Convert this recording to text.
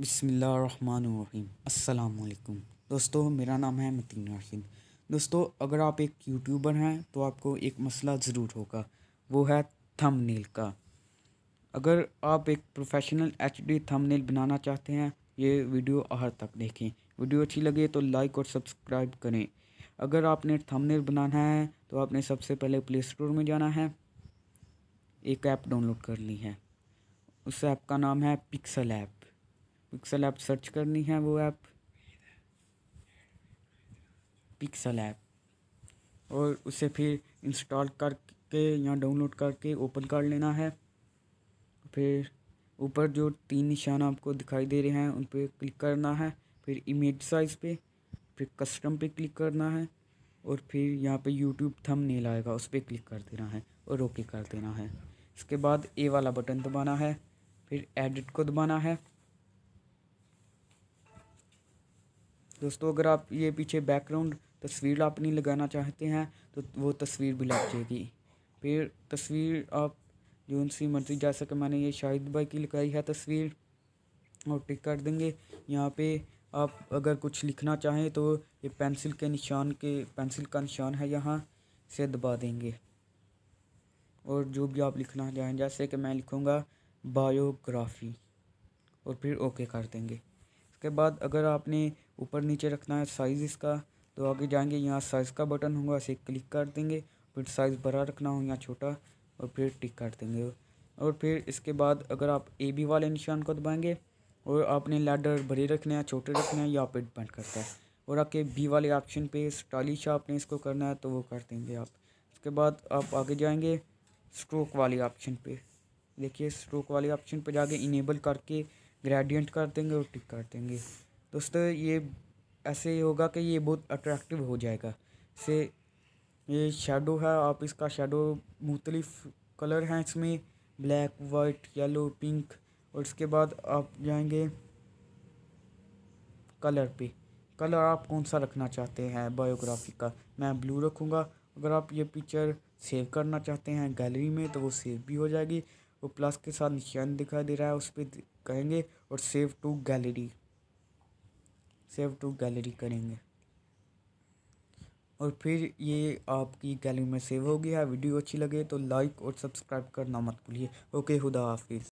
अस्सलाम अलकुम दोस्तों मेरा नाम है मतीन राशिद दोस्तों अगर आप एक यूट्यूबर हैं तो आपको एक मसला ज़रूर होगा वो है थंबनेल का अगर आप एक प्रोफेशनल एच डी थंबनेल बनाना चाहते हैं ये वीडियो आहर तक देखें वीडियो अच्छी लगे तो लाइक और सब्सक्राइब करें अगर आपने थंबनेल बनाना है तो आपने सबसे पहले प्ले स्टोर में जाना है एक ऐप डाउनलोड कर ली है उस ऐप का नाम है Pixel app Pixel app search करनी है वो ऐप पिक्सल ऐप और उसे फिर इंस्टॉल करके या डाउनलोड करके ओपन कर लेना है फिर ऊपर जो तीन निशान आपको दिखाई दे रहे हैं उन पर क्लिक करना है फिर इमेज साइज़ पे फिर कस्टम पे क्लिक करना है और फिर यहाँ पे यूट्यूब थम नील आएगा उस पर क्लिक कर देना है और ओके कर देना है इसके बाद ए वाला बटन दबाना है फिर एडिट को दबाना है दोस्तों अगर आप ये पीछे बैकग्राउंड तस्वीर आप नहीं लगाना चाहते हैं तो वो तस्वीर भी लग जाएगी फिर तस्वीर आप जो सी मर्जी जा सके मैंने ये शाहिद भाई की लगाई है तस्वीर और टिक कर देंगे यहाँ पे आप अगर कुछ लिखना चाहें तो ये पेंसिल के निशान के पेंसिल का निशान है यहाँ से दबा देंगे और जो भी आप लिखना चाहें जैसे कि मैं लिखूँगा बायोग्राफी और फिर ओके कर देंगे इसके बाद अगर आपने ऊपर नीचे रखना है साइज़ इसका तो आगे जाएंगे यहाँ साइज़ का बटन होगा इसे क्लिक कर देंगे फिर साइज़ बड़ा रखना हो या छोटा और फिर टिक कर देंगे और फिर इसके बाद अगर आप ए बी वाले निशान को दबाएंगे और आपने लैडर बड़े रखने हैं छोटे रखने हैं या पे डिपेंड करता है और आपके बी वाले ऑप्शन पे स्टाइलिश आपने इसको करना है तो वो कर देंगे आप उसके बाद आप आगे जाएंगे स्ट्रोक वाले ऑप्शन पे देखिए स्ट्रोक वाले ऑप्शन पे जाके इनेबल करके ग्रेडियंट कर देंगे और टिक कर देंगे दोस्तों ये ऐसे ही होगा कि ये बहुत अट्रैक्टिव हो जाएगा से ये शेडो है आप इसका शेडो मुख्तलिफ कलर हैं इसमें ब्लैक वाइट येलो पिंक और इसके बाद आप जाएंगे कलर पे कलर आप कौन सा रखना चाहते हैं बायोग्राफी का मैं ब्लू रखूँगा अगर आप ये पिक्चर सेव करना चाहते हैं गैलरी में तो वो सेव भी हो जाएगी वो प्लस के साथ निशान दिखाई दे रहा है उस पर कहेंगे और save to gallery save to gallery करेंगे और फिर ये आपकी गैलरी में सेव हो गया वीडियो अच्छी लगे तो लाइक और सब्सक्राइब करना मत भूलिए ओके खुदा हाफिज़